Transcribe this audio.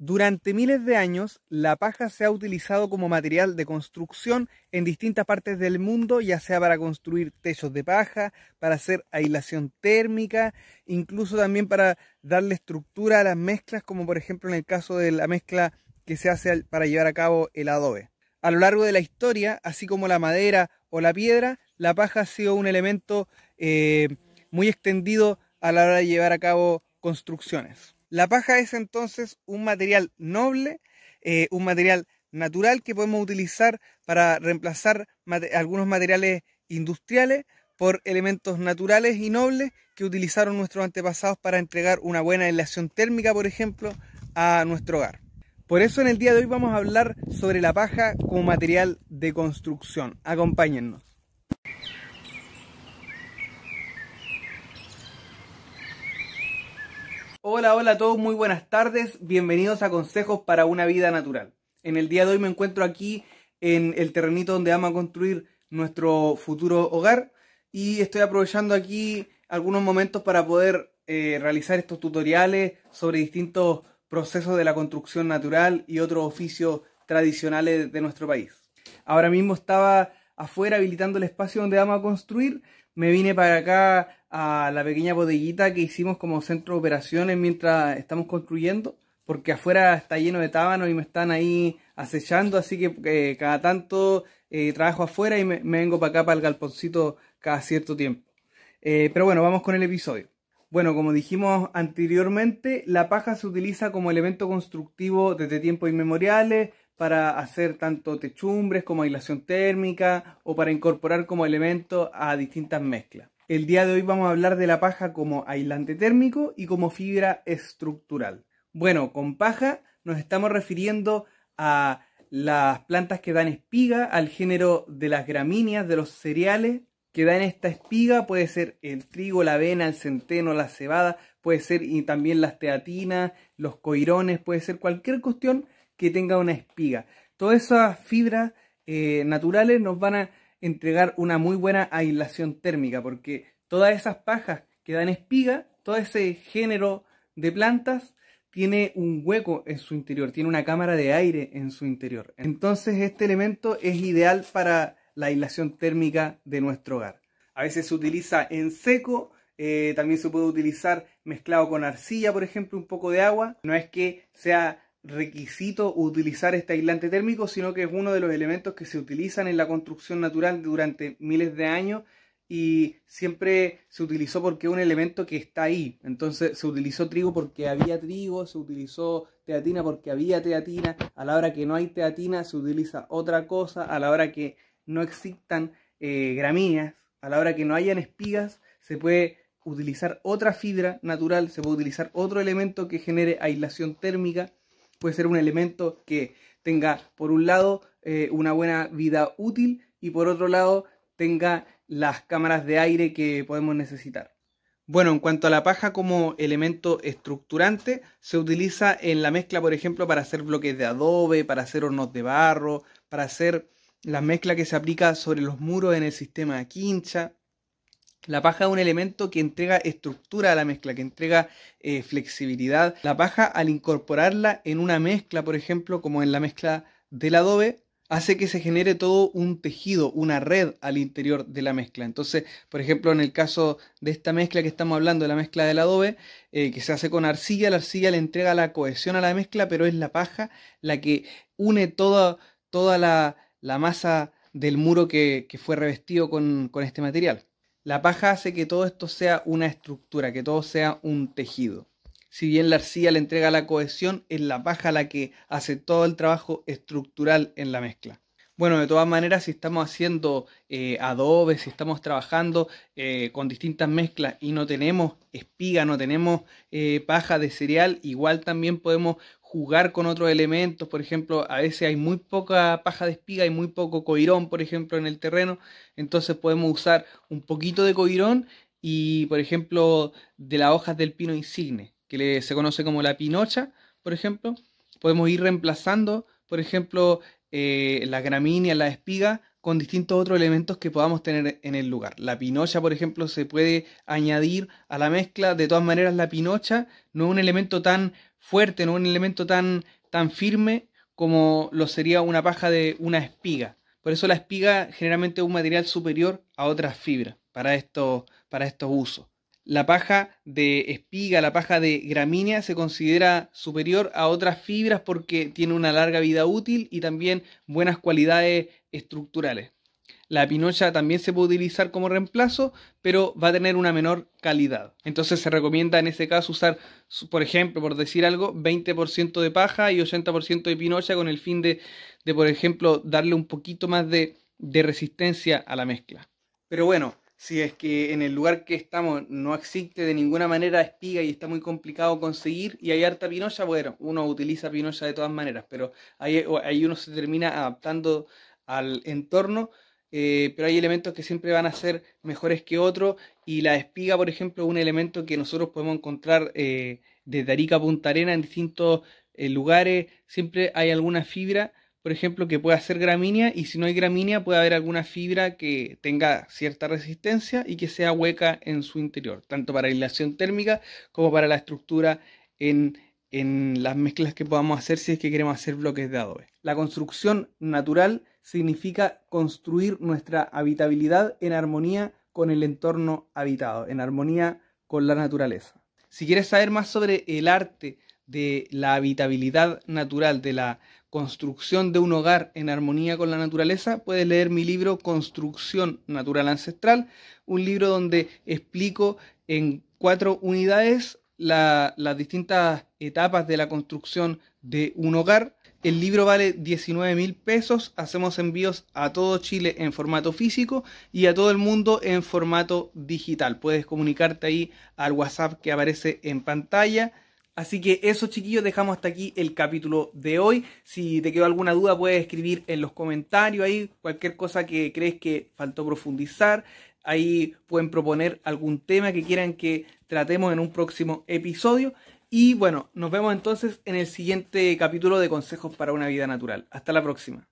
Durante miles de años, la paja se ha utilizado como material de construcción en distintas partes del mundo, ya sea para construir techos de paja, para hacer aislación térmica, incluso también para darle estructura a las mezclas, como por ejemplo en el caso de la mezcla que se hace para llevar a cabo el adobe. A lo largo de la historia, así como la madera o la piedra, la paja ha sido un elemento eh, muy extendido a la hora de llevar a cabo construcciones. La paja es entonces un material noble, eh, un material natural que podemos utilizar para reemplazar algunos materiales industriales por elementos naturales y nobles que utilizaron nuestros antepasados para entregar una buena aislación térmica, por ejemplo, a nuestro hogar. Por eso en el día de hoy vamos a hablar sobre la paja como material de construcción. Acompáñennos. Hola, hola a todos, muy buenas tardes. Bienvenidos a Consejos para una vida natural. En el día de hoy me encuentro aquí en el terrenito donde vamos a construir nuestro futuro hogar y estoy aprovechando aquí algunos momentos para poder eh, realizar estos tutoriales sobre distintos procesos de la construcción natural y otros oficios tradicionales de nuestro país. Ahora mismo estaba afuera habilitando el espacio donde vamos a construir me vine para acá a la pequeña bodeguita que hicimos como centro de operaciones mientras estamos construyendo, porque afuera está lleno de tábanos y me están ahí acechando, así que eh, cada tanto eh, trabajo afuera y me, vengo para acá, para el galponcito, cada cierto tiempo. Eh, pero bueno, vamos con el episodio. Bueno, como dijimos anteriormente, la paja se utiliza como elemento constructivo desde tiempos inmemoriales, para hacer tanto techumbres como aislación térmica o para incorporar como elemento a distintas mezclas. El día de hoy vamos a hablar de la paja como aislante térmico y como fibra estructural. Bueno, con paja nos estamos refiriendo a las plantas que dan espiga, al género de las gramíneas, de los cereales que dan esta espiga, puede ser el trigo, la avena, el centeno, la cebada, puede ser y también las teatinas, los coirones, puede ser cualquier cuestión que tenga una espiga. Todas esas fibras eh, naturales nos van a entregar una muy buena aislación térmica, porque todas esas pajas que dan espiga, todo ese género de plantas tiene un hueco en su interior, tiene una cámara de aire en su interior. Entonces este elemento es ideal para la aislación térmica de nuestro hogar. A veces se utiliza en seco, eh, también se puede utilizar mezclado con arcilla, por ejemplo, un poco de agua. No es que sea requisito utilizar este aislante térmico, sino que es uno de los elementos que se utilizan en la construcción natural durante miles de años y siempre se utilizó porque es un elemento que está ahí. Entonces se utilizó trigo porque había trigo, se utilizó teatina porque había teatina, a la hora que no hay teatina se utiliza otra cosa, a la hora que no existan eh, gramíneas, a la hora que no hayan espigas, se puede utilizar otra fibra natural, se puede utilizar otro elemento que genere aislación térmica puede ser un elemento que tenga, por un lado, eh, una buena vida útil y por otro lado, tenga las cámaras de aire que podemos necesitar. Bueno, en cuanto a la paja como elemento estructurante, se utiliza en la mezcla, por ejemplo, para hacer bloques de adobe, para hacer hornos de barro, para hacer la mezcla que se aplica sobre los muros en el sistema de quincha, la paja es un elemento que entrega estructura a la mezcla, que entrega eh, flexibilidad. La paja al incorporarla en una mezcla, por ejemplo, como en la mezcla del adobe, hace que se genere todo un tejido, una red al interior de la mezcla. Entonces, por ejemplo, en el caso de esta mezcla que estamos hablando, de la mezcla del adobe, eh, que se hace con arcilla, la arcilla le entrega la cohesión a la mezcla, pero es la paja la que une toda, toda la, masa del muro que, que fue revestido con, con este material. La paja hace que todo esto sea una estructura, que todo sea un tejido. Si bien la arcilla le entrega la cohesión, es la paja la que hace todo el trabajo estructural en la mezcla. Bueno, de todas maneras, si estamos haciendo eh, adobe, si estamos trabajando eh, con distintas mezclas y no tenemos espiga, no tenemos eh, paja de cereal, igual también podemos jugar con otros elementos, por ejemplo, a veces hay muy poca paja de espiga y muy poco coirón, por ejemplo, en el terreno, entonces podemos usar un poquito de coirón y, por ejemplo, de las hojas del pino insigne, que se conoce como la pinocha, por ejemplo, podemos ir reemplazando, por ejemplo, eh, la gramínea, la espiga, con distintos otros elementos que podamos tener en el lugar. La pinocha, por ejemplo, se puede añadir a la mezcla. De todas maneras, la pinocha no es un elemento tan fuerte, no un elemento tan, tan firme como lo sería una paja de una espiga. Por eso la espiga generalmente es un material superior a otras fibras para estos, para estos usos. La paja de espiga, la paja de gramínea se considera superior a otras fibras porque tiene una larga vida útil y también buenas cualidades estructurales. La pinocha también se puede utilizar como reemplazo, pero va a tener una menor calidad. Entonces se recomienda en ese caso usar, por ejemplo, por decir algo, 20% de paja y 80% de pinocha con el fin de, de, por ejemplo, darle un poquito más de, de resistencia a la mezcla. Pero bueno, si es que en el lugar que estamos no existe de ninguna manera espiga y está muy complicado conseguir y hay harta pinocha, bueno, uno utiliza pinocha de todas maneras, pero ahí uno se termina adaptando al entorno eh, pero hay elementos que siempre van a ser mejores que otros y la espiga, por ejemplo, es un elemento que nosotros podemos encontrar eh, desde Arica a Punta Arena en distintos eh, lugares, siempre hay alguna fibra, por ejemplo, que pueda ser gramínea y si no hay gramínea puede haber alguna fibra que tenga cierta resistencia y que sea hueca en su interior, tanto para aislación térmica como para la estructura en en las mezclas que podamos hacer si es que queremos hacer bloques de adobe. La construcción natural significa construir nuestra habitabilidad en armonía con el entorno habitado, en armonía con la naturaleza. Si quieres saber más sobre el arte de la habitabilidad natural, de la construcción de un hogar en armonía con la naturaleza, puedes leer mi libro Construcción Natural Ancestral, un libro donde explico en cuatro unidades las distintas etapas de la construcción de un hogar el libro vale 19 mil pesos. Hacemos envíos a todo Chile en formato físico y a todo el mundo en formato digital. Puedes comunicarte ahí al WhatsApp que aparece en pantalla. Así que eso chiquillos, dejamos hasta aquí el capítulo de hoy. Si te quedó alguna duda puedes escribir en los comentarios ahí cualquier cosa que crees que faltó profundizar. Ahí pueden proponer algún tema que quieran que tratemos en un próximo episodio. Y bueno, nos vemos entonces en el siguiente capítulo de Consejos para una vida natural. Hasta la próxima.